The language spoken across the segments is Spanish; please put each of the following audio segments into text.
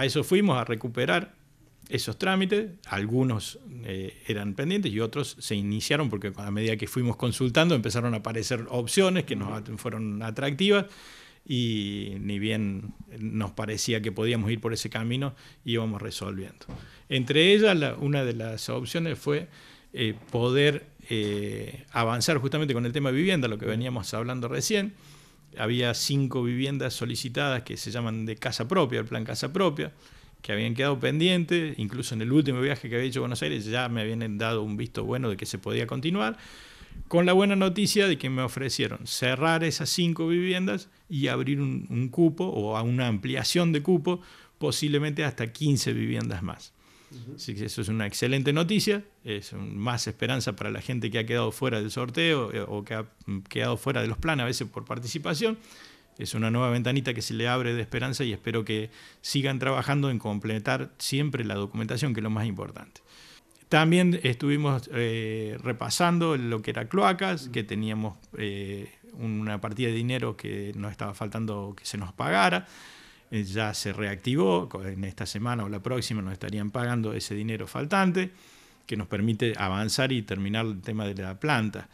A eso fuimos a recuperar esos trámites, algunos eh, eran pendientes y otros se iniciaron porque a medida que fuimos consultando empezaron a aparecer opciones que nos fueron atractivas y ni bien nos parecía que podíamos ir por ese camino, íbamos resolviendo. Entre ellas, una de las opciones fue eh, poder eh, avanzar justamente con el tema de vivienda, lo que veníamos hablando recién había cinco viviendas solicitadas que se llaman de casa propia, el plan casa propia, que habían quedado pendientes, incluso en el último viaje que había hecho a Buenos Aires ya me habían dado un visto bueno de que se podía continuar, con la buena noticia de que me ofrecieron cerrar esas cinco viviendas y abrir un, cupo o una ampliación de cupo, posiblemente hasta 15 viviendas más eso es una excelente noticia, es más esperanza para la gente que ha quedado fuera del sorteo eh, o que ha mm, quedado fuera de los planes a veces por participación. Es una nueva ventanita que se le abre de esperanza y espero que sigan trabajando en completar siempre la documentación, que es lo más importante. También estuvimos eh, repasando lo que era cloacas, que teníamos eh, una partida de dinero que nos estaba faltando que se nos pagara. Eh, ya se reactivó, en esta semana o la próxima nos estarían pagando ese dinero faltante que nos permite avanzar y terminar el tema de la planta.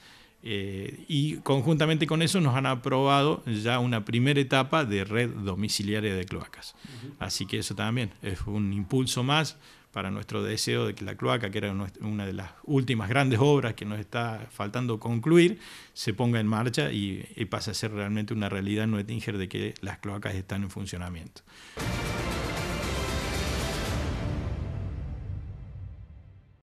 Eh, y conjuntamente con eso nos han aprobado ya una primera etapa de red domiciliaria de cloacas. Así que eso también es un impulso más para nuestro deseo de que la cloaca, que era una de las últimas grandes obras que nos está faltando concluir, se ponga en marcha y, y pase a ser realmente una realidad en Nuetinger de que las cloacas están en funcionamiento.